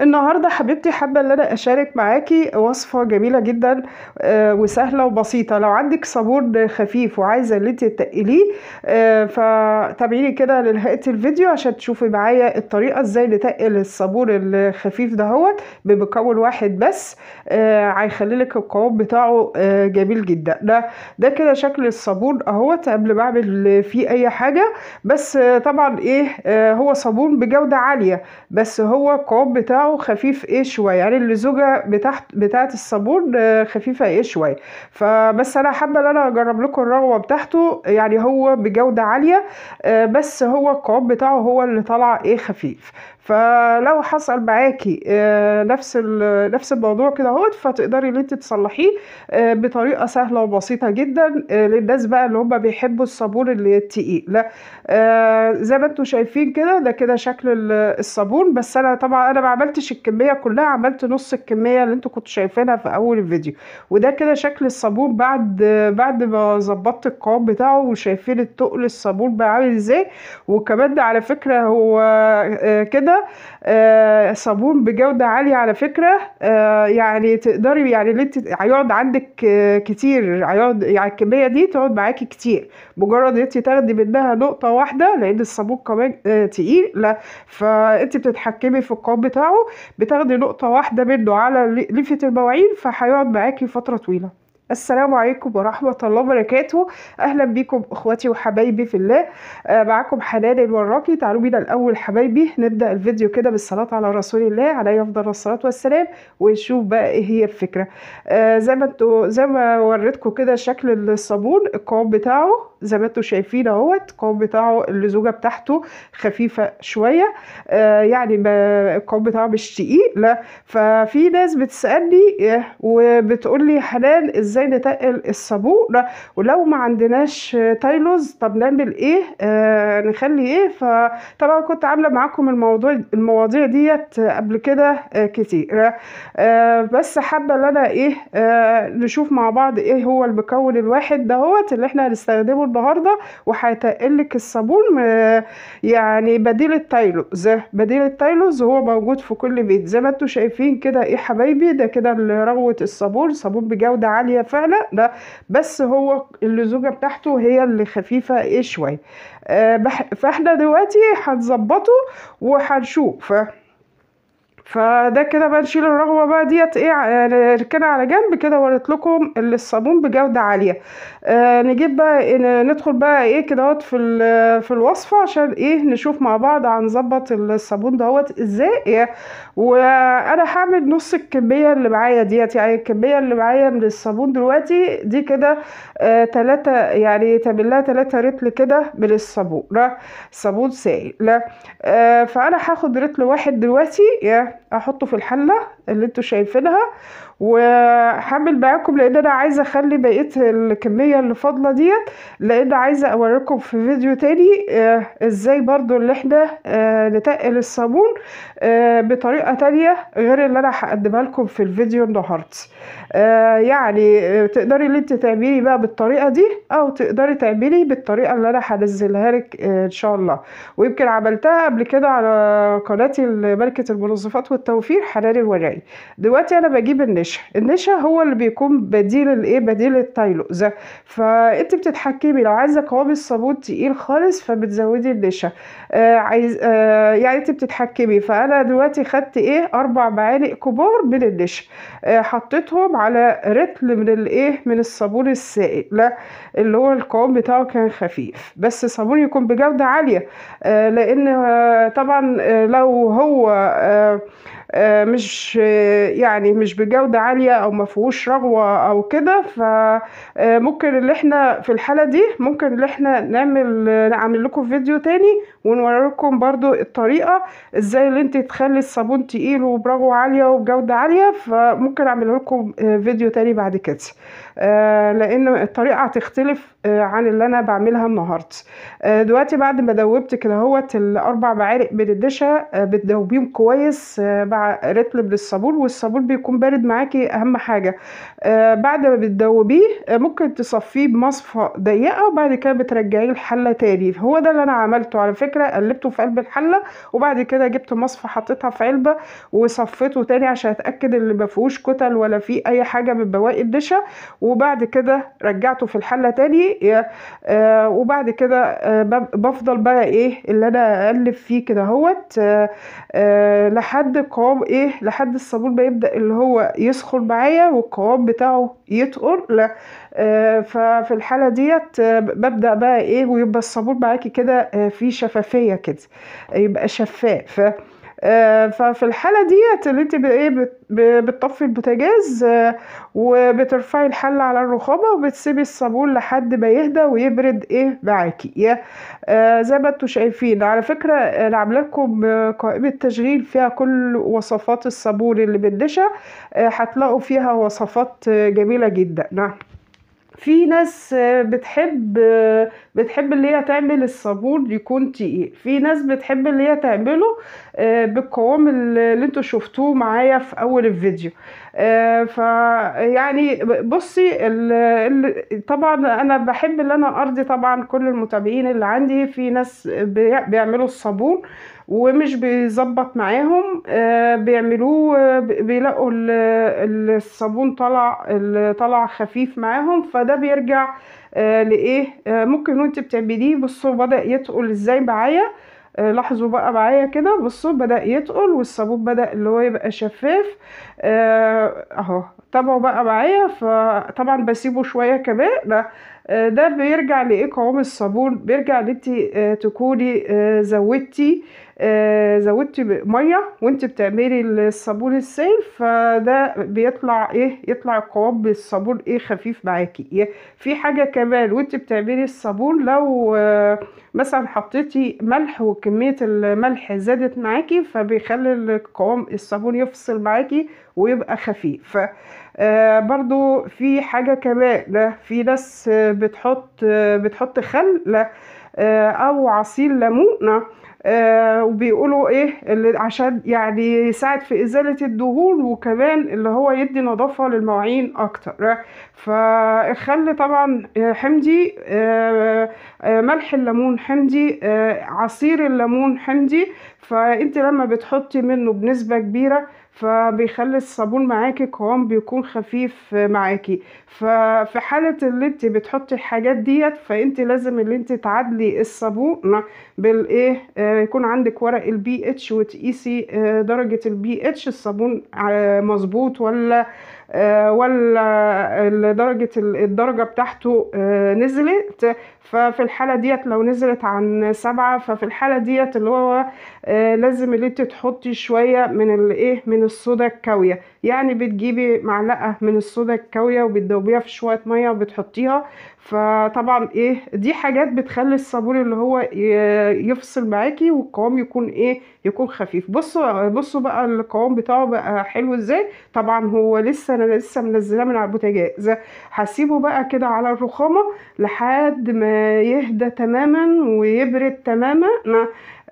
النهاردة حبيبتي حابة ان انا اشارك معاكي وصفة جميلة جدا آه، وسهلة وبسيطة لو عندك صابون خفيف وعايزة ان انت تقليه آه، فتابعيني كده لنهاية الفيديو عشان تشوفي معايا الطريقة ازاي نتقل الصابون الخفيف هو بمكون واحد بس آه، هيخليلك القوام بتاعه جميل جدا ده ده كده شكل الصابون اهوت قبل ما اعمل فيه اي حاجة بس طبعا ايه هو صابون بجودة عالية بس هو القوام بتاعه بتاعه خفيف ايه شويه يعني اللزوجه بتاعت بتاعه الصابون آه، خفيفه ايه شويه فبس انا حابه ان انا اجرب لكم الرغوه بتاعته يعني هو بجوده عاليه آه، بس هو القوام بتاعه هو اللي طالع ايه خفيف فلو حصل معاكي آه، نفس نفس الموضوع كده اهوت فتقدري ان انت تصلحيه آه، بطريقه سهله وبسيطه جدا آه، للناس بقى اللي هم بيحبوا الصابون اللي التقيل لا زي ما انتم شايفين كده ده كده شكل الصابون بس انا طبعا انا ما عملتش الكميه كلها عملت نص الكميه اللي انتم كنتوا شايفينها في اول الفيديو وده كده شكل الصابون بعد بعد ما ظبطت القوام بتاعه وشايفين التقل الصابون بقى عامل ازاي وكمان ده على فكره هو كده آه، صابون بجودة عالية على فكرة آه، يعني تقدري يعني اللي انت هيقعد عندك آه، كتير هيقعد يعني الكمية دي تقعد معاكي كتير مجرد انت تاخدي منها نقطة واحدة لان الصابون كمان تقيل لا فانت بتتحكمي في القوام بتاعه بتاخدي نقطة واحدة منه على لفة المواعين فهيقعد معاكي فترة طويلة السلام عليكم ورحمة الله وبركاته أهلا بيكم أخواتي وحبايبي في الله آه معاكم حنان الوراقي تعالوا بينا الأول حبايبي نبدأ الفيديو كده بالصلاة على رسول الله عليه أفضل الصلاة والسلام ونشوف بقى إيه هي الفكرة آه زي ما زي ما وريتكم كده شكل الصابون القوام بتاعه زي ما انتم شايفين اهوت القوام بتاعه اللزوجه بتاعته خفيفه شويه آه يعني ما القوام بتاعه مش تقيل لا ففي ناس بتسالني آه، وبتقول لي حنان ازاي نتقل الصابون ولو ما عندناش تايلوز طب نعمل ايه آه نخلي ايه فطبعا كنت عامله معاكم الموضوع المواضيع ديت قبل كده آه كتير آه بس حابه ان انا ايه آه نشوف مع بعض ايه هو المكون الواحد دهوت اللي احنا هنستخدمه النهارده وهيتقل لك الصابون آه، يعني بديل التايلوز بديل التايلوز هو موجود في كل بيت زي ما انتم شايفين كده ايه حبايبي ده كده رغوه الصابون صابون بجوده عاليه فعلا ده بس هو اللزوجه بتاعته هي اللي خفيفه ايه شويه آه فاحنا دلوقتي هنظبطه وهنشوف فده كده بقى نشيل الرغوه بقى ديت ايه آه، نركنها على جنب كده وريت لكم الصابون بجوده عاليه آه نجيب بقى إيه، ندخل بقى ايه كده في في الوصفه عشان ايه نشوف مع بعض هنظبط الصابون دوت ازاي إيه وانا هعمل نص الكميه اللي معايا ديت يعني الكميه اللي معايا من الصابون دلوقتي دي كده آه تلاتة يعني تعمل لها 3 رتل كده من الصابون صابون سائل لا آه فانا هاخد رتل واحد دلوقتي احطه في الحله اللي انتوا شايفينها وهعمل معاكم لان انا عايزه اخلي بقيه الكميه اللي فاضله ديت لان عايزه اوريكم في فيديو تاني آه ازاي برضو اللي احنا آه نتقل الصابون آه بطريقه تانية غير اللي انا هقدمها لكم في الفيديو النهارده آه يعني آه، تقدري اللي انت تعملي بقى بالطريقه دي او تقدري تعملي بالطريقه اللي انا هنزلها لك آه، ان شاء الله ويمكن عملتها قبل كده على قناتي ملكه المنظفات والتوفير حنان الورعي دلوقتي انا بجيب النشا النشا النشا هو اللي بيكون بديل الايه بديل التايلوزا فانت بتتحكمي لو عايزه قوام الصابون تقيل خالص فبتزودي النشا آه عايز آه يعني انت بتتحكمي فانا دلوقتي خدت ايه اربع معالق كبار من النشا آه حطيتهم على رتل من الايه من الصابون السائل لا اللي هو القوام بتاعه كان خفيف بس صابون يكون بجوده عاليه آه لان آه طبعا آه لو هو آه آه، مش آه، يعني مش بجودة عالية او ما فيهوش رغوة او كده فممكن آه، اللي احنا في الحالة دي ممكن اللي احنا نعمل نعمل لكم فيديو تاني ونوريكم برضو الطريقة ازاي اللي انت تخلي الصابون تقيل وبرغوة عالية وبجودة عالية فممكن اعمل لكم فيديو تاني بعد كده لان الطريقة هتختلف آه، عن اللي انا بعملها النهارده آه، دلوقتي بعد ما دوبت كده هوت الاربع معالق من الدشا بتدوبيهم كويس آه، مع رتل من الصابون والصابون بيكون بارد معاكي اهم حاجه بعد ما بتدوبيه ممكن تصفيه بمصفى ضيقه وبعد كده بترجعيه الحله تاني هو ده اللي انا عملته على فكره قلبته في قلب الحله وبعد كده جبت مصفى حطيتها في علبه وصفيته تاني عشان اتاكد ان ما فيهوش كتل ولا فيه اي حاجه من بواقي الدشا وبعد كده رجعته في الحله تاني شيء آه، وبعد كده آه، بفضل بقى ايه اللي انا اقلب فيه كده اهوت آه، لحد القوام ايه لحد الصابون بيبدا اللي هو يسخن معايا والقوام بتاعه يتقل ففي الحاله ديت ببدا بقى ايه ويبقى الصابون معاكي كده فيه شفافيه كده يبقى شفاف آه، ففي الحاله ديت اللي انت ايه بتطفي البوتاجاز آه، وبترفعي الحله على الرخامه وبتسيبي الصابون لحد ما يهدى ويبرد ايه معاكي آه، زي ما انتوا شايفين على فكره انا عامله لكم قائمه تشغيل فيها كل وصفات الصابون اللي بالنشا هتلاقوا فيها وصفات جميله جدا نعم. في ناس بتحب بتحب اللي هي تعمل الصابون يكون تقيل في ناس بتحب اللي هي تعمله آه، بالقوام اللي انتوا شفتوه معايا في اول الفيديو آه، فيعني بصي طبعا انا بحب ان انا ارضي طبعا كل المتابعين اللي عندي في ناس بيعملوا الصابون ومش بيظبط معاهم آه، بيعملوه بيلاقوا الصابون طلع طلع خفيف معاهم فده بيرجع آه، لايه ممكن وانت بتعمليه بصوا بدا يتقل ازاي معايا آه، لاحظوا بقى معايا كده بصوا بدأ يتقل والصابون بدأ اللي هو يبقى شفاف آه، اهو تابعوا بقى معايا فطبعا بسيبه شوية كمان آه، ده بيرجع لإيه قوام الصابون بيرجع ان انت آه، تكوني آه، زودتي زودتي ميه وانت بتعملي الصابون السيل فده بيطلع ايه يطلع القوام الصابون ايه خفيف معاكي إيه في حاجه كمان وانت بتعملي الصابون لو مثلا حطيتي ملح وكميه الملح زادت معاكي فبيخلي قوام الصابون يفصل معاكي ويبقى خفيف آه، برضو في حاجة كمان لا في ناس بتحط بتحط خل لا آه، أو عصير ليمون آه، وبيقولوا ايه اللي عشان يعني يساعد في ازاله الدهون وكمان اللي هو يدي نظافه للمواعين اكتر فالخل طبعا حمضي ملح الليمون حمضي عصير الليمون حمضي فانت لما بتحطي منه بنسبه كبيره فبيخلي الصابون معاكي قوام بيكون خفيف معاكي ففي حالة اللي انت بتحطي الحاجات ديت فانت لازم اللي انت تعادلي الصابون بالايه آه، يكون عندك ورق البي اتش وتقيسي آه، درجة البي اتش الصابون آه، مظبوط ولا آه، ولا درجة الدرجة بتاعته آه، نزلت ففي الحالة ديت لو نزلت عن سبعة ففي الحالة ديت اللي هو آه، لازم اللي تحطي شوية من الايه من الصودا الكاوية يعني بتجيبي معلقه من الصودا الكاويه وبتدوبيها في شويه ميه وبتحطيها فطبعا ايه دي حاجات بتخلي الصابون اللي هو يفصل معاكي والقوام يكون ايه يكون خفيف بصوا بصوا بقى القوام بتاعه بقى حلو ازاي طبعا هو لسه انا لسه منزلاه من على البوتاجاز هسيبه بقى كده على الرخامه لحد ما يهدى تماما ويبرد تماما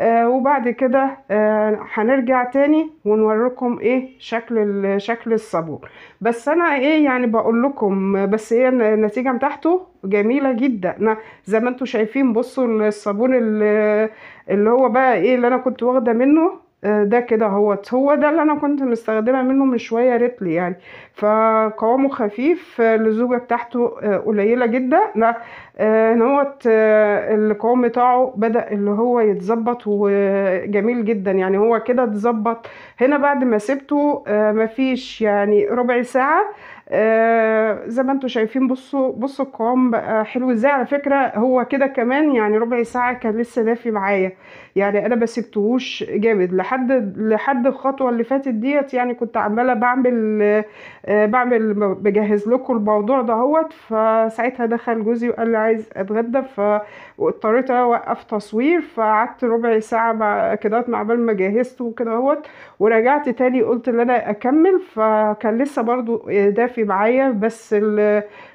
آه، وبعد كده آه، هنرجع تاني ونوريكم ايه شكل شكل الصابون بس انا ايه يعني بقول لكم بس هي إيه النتيجه بتاعته جميله جدا زي ما انتم شايفين بصوا الصابون اللي هو بقى ايه اللي انا كنت واخده منه ده كده اهوت هو ده اللي انا كنت مستخدمه منه من شويه ريتلي يعني فقوامه خفيف اللزوجه بتاعته آه، قليله جدا لا آه، هو آه، القوام بتاعه بدا اللي هو يتظبط وجميل جدا يعني هو كده اتظبط هنا بعد ما سبته مفيش يعني ربع ساعه آه، زي ما انتم شايفين بصوا بصوا القوام بقى حلو ازاي على فكره هو كده كمان يعني ربع ساعه كان لسه دافي معايا يعني انا ما سبتهوش جامد لحد لحد الخطوه اللي فاتت ديت يعني كنت عماله بعمل آه، بعمل بجهز لكم الموضوع دهوت فساعتها دخل جوزي وقال لي عايز اتغدى فاضطريت اوقف تصوير فقعدت ربع ساعه كده مع بال ما جهزته وكده اهوت ورجعت تاني قلت ان انا اكمل فكان لسه برضو دافي ماشي معايا بس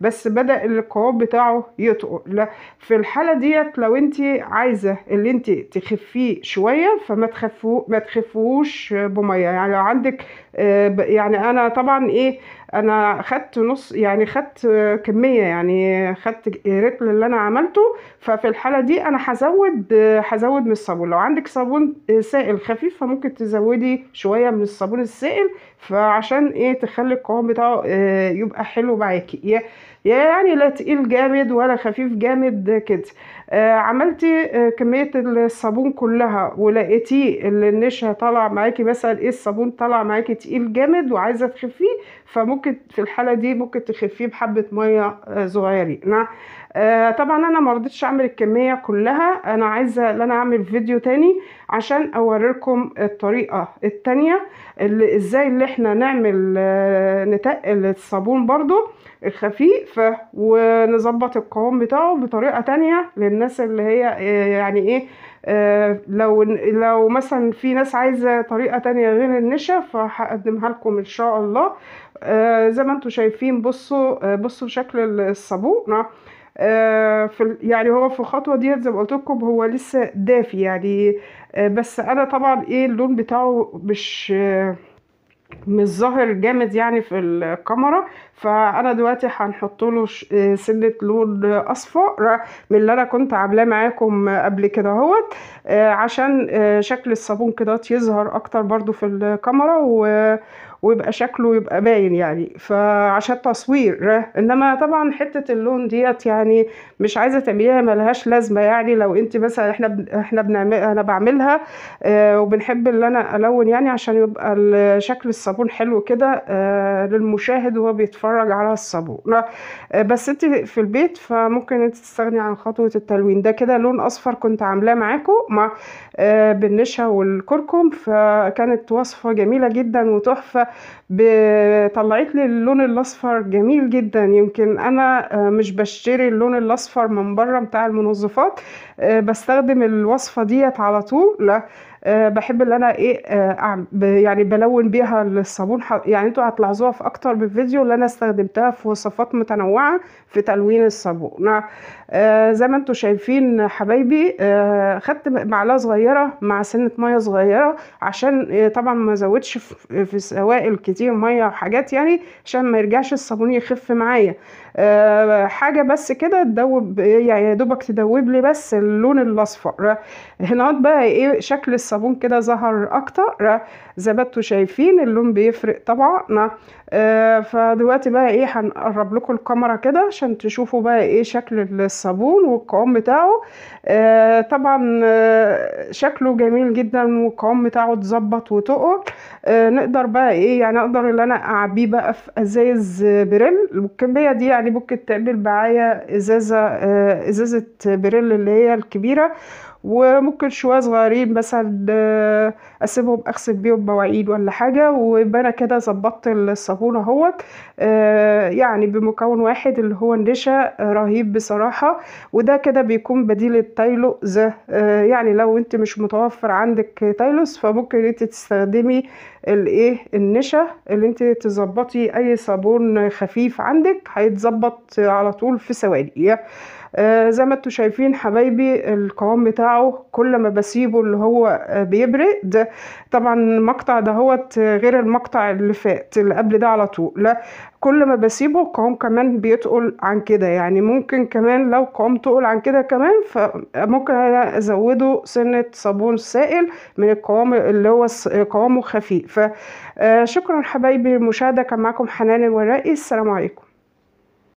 بس بدا القوام بتاعه يتقل في الحاله ديت لو انت عايزه اللي انت تخفيه شويه فما تخفوه ما تخفوش بميه يعني لو عندك آه، يعني انا طبعا ايه انا خدت نص يعني خدت كميه يعني خدت رتل اللي انا عملته ففي الحاله دي انا هزود هزود من الصابون لو عندك صابون سائل خفيف فممكن تزودي شويه من الصابون السائل فعشان ايه تخلي القوام بتاعه آه، يبقى حلو معاكي يعني لا تقيل جامد ولا خفيف جامد كده آه عملتي آه كمية الصابون كلها ولقيتي النشا طالع معاكي مثلا ايه الصابون طالع معاكي تقيل جامد وعايزة تخفيه فممكن في الحالة دي ممكن تخفيه بحبة مية آه صغيرين نعم. آه، طبعا انا ما رضيتش اعمل الكميه كلها انا عايزه ان انا اعمل فيديو تاني عشان اوريكم الطريقه التانية اللي ازاي اللي احنا نعمل آه، نتقل الصابون برضو الخفيف ونظبط القوام بتاعه بطريقه تانية للناس اللي هي آه، يعني ايه لو لو مثلا في ناس عايزه طريقه تانية غير النشا فهقدمها لكم ان شاء الله زي ما انتم شايفين بصوا بصوا شكل الصابون آه، في يعني هو في الخطوه ديت زي ما قلت لكم هو لسه دافي يعني آه، بس انا طبعا ايه اللون بتاعه مش آه، مش ظاهر جامد يعني في الكاميرا فانا دلوقتي هنحط له سنه لون اصفر من اللي انا كنت عاملاه معاكم قبل كده اهوت عشان شكل الصابون كده يظهر اكتر برضو في الكاميرا و ويبقى شكله يبقى باين يعني فعشان تصوير انما طبعا حته اللون ديت يعني مش عايزه تعمليها ملهاش لازمه يعني لو انت مثلا احنا احنا بنعمل انا بعملها آه وبنحب ان انا الون يعني عشان يبقى شكل الصابون حلو كده آه للمشاهد وهو بيتفرج على الصابون آه بس انت في البيت فممكن انت تستغني عن خطوه التلوين ده كده لون اصفر كنت عاملاه معاكم مع آه، بالنشا والكركم فكانت وصفه جميله جدا وتحفه طلعت لي اللون الاصفر جميل جدا يمكن انا آه، مش بشتري اللون الاصفر من بره بتاع المنظفات آه، بستخدم الوصفه ديت على طول آه، بحب ان انا ايه آه، يعني بلون بيها الصابون يعني انتوا هتلاحظوها في اكتر من فيديو اللي انا استخدمتها في وصفات متنوعه في تلوين الصابون أه زي ما انتوا شايفين حبايبي أه خدت معلقه صغيره مع سنه ميه صغيره عشان آه، طبعا ما ازودش في سوائل كتير ميه وحاجات يعني عشان ما يرجعش الصابون يخف معايا آه، حاجه بس كده تدوب يعني يا دوبك تدوب لي بس اللون الاصفر هنا بقى ايه شكل الصابون كده ظهر اكتر زي ما انتوا شايفين اللون بيفرق طبعا آه، فدلوقتي بقى ايه هنقرب لكم الكاميرا كده عشان تشوفوا بقى ايه شكل الصابون والقوام بتاعه آه، طبعا شكله جميل جدا والقوام بتاعه اتظبط وتقر نقدر بقى ايه يعني اقدر ان انا اعبيه بقى في ازايز بريل والكميه دي عليه يعني ممكن تعمل معايا ازازه آه، ازازه بريل اللي هي الكبيره وممكن شويه صغيرين مثلا آه، اسيبهم اغسل بيهم مواعيد ولا حاجه ويبقى انا كده ظبطت الصابون اهوت آه، يعني بمكون واحد اللي هو النشا آه، رهيب بصراحه وده كده بيكون بديل التايلوز يعني لو انت مش متوفر عندك تايلوز فممكن انت تستخدمي الايه النشا اللي انت تظبطي اي صابون خفيف عندك هيتظبط على طول في ثواني آه زي ما انتوا شايفين حبايبي القوام بتاعه كل ما بسيبه اللي هو آه، بيبرق ده طبعا المقطع ده هو غير المقطع اللي فات اللي قبل ده على طول لا كل ما بسيبه القوام كمان بيتقل عن كده يعني ممكن كمان لو القوام تقل عن كده كمان فممكن انا ازوده سنه صابون سائل من القوام اللي هو قوامه خفيف فشكرا آه، حبايبي المشاهده كان معاكم حنان الورقي السلام عليكم